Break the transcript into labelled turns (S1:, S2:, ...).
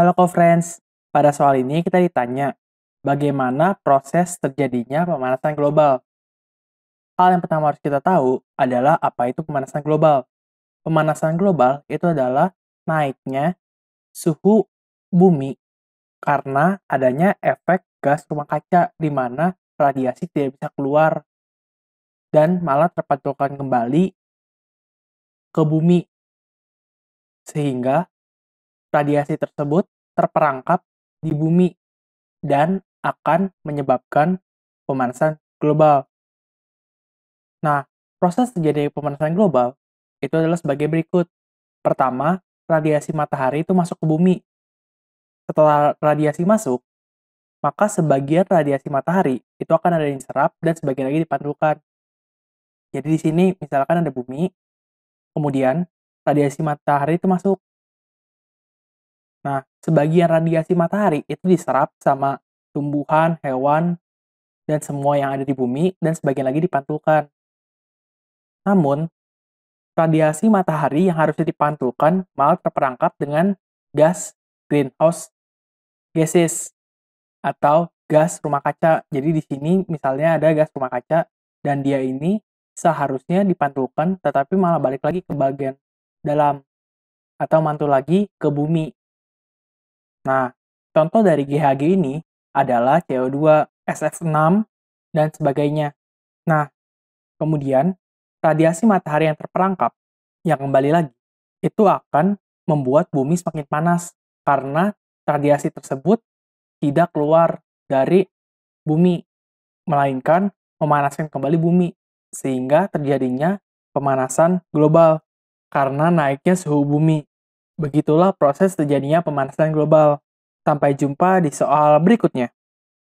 S1: Halo co-friends, pada soal ini kita ditanya, bagaimana proses terjadinya pemanasan global? Hal yang pertama harus kita tahu adalah apa itu pemanasan global. Pemanasan global itu adalah naiknya suhu bumi karena adanya efek gas rumah kaca di
S2: mana radiasi tidak bisa keluar dan malah terpantulkan kembali ke bumi sehingga radiasi tersebut terperangkap di bumi dan akan menyebabkan
S1: pemanasan global. Nah, proses terjadi pemanasan global itu adalah sebagai berikut. Pertama, radiasi matahari itu masuk ke bumi. Setelah radiasi masuk, maka sebagian radiasi matahari
S2: itu akan ada yang diserap dan sebagian lagi dipantulkan. Jadi di sini misalkan ada bumi, kemudian radiasi matahari itu masuk.
S1: Nah, sebagian radiasi matahari itu diserap sama tumbuhan, hewan, dan semua yang ada di bumi, dan sebagian lagi dipantulkan. Namun, radiasi matahari yang harusnya dipantulkan malah terperangkap dengan gas greenhouse gases atau gas rumah kaca. Jadi di sini misalnya ada gas rumah kaca dan dia ini seharusnya dipantulkan tetapi malah balik lagi ke bagian dalam atau mantul lagi ke bumi Nah, contoh dari GHG ini adalah CO2, SF6, dan sebagainya. Nah, kemudian radiasi matahari yang terperangkap, yang kembali lagi, itu akan membuat bumi semakin panas karena radiasi tersebut tidak keluar dari bumi, melainkan memanaskan kembali bumi, sehingga terjadinya pemanasan global karena naiknya suhu bumi. Begitulah proses terjadinya pemanasan global. Sampai jumpa di soal berikutnya.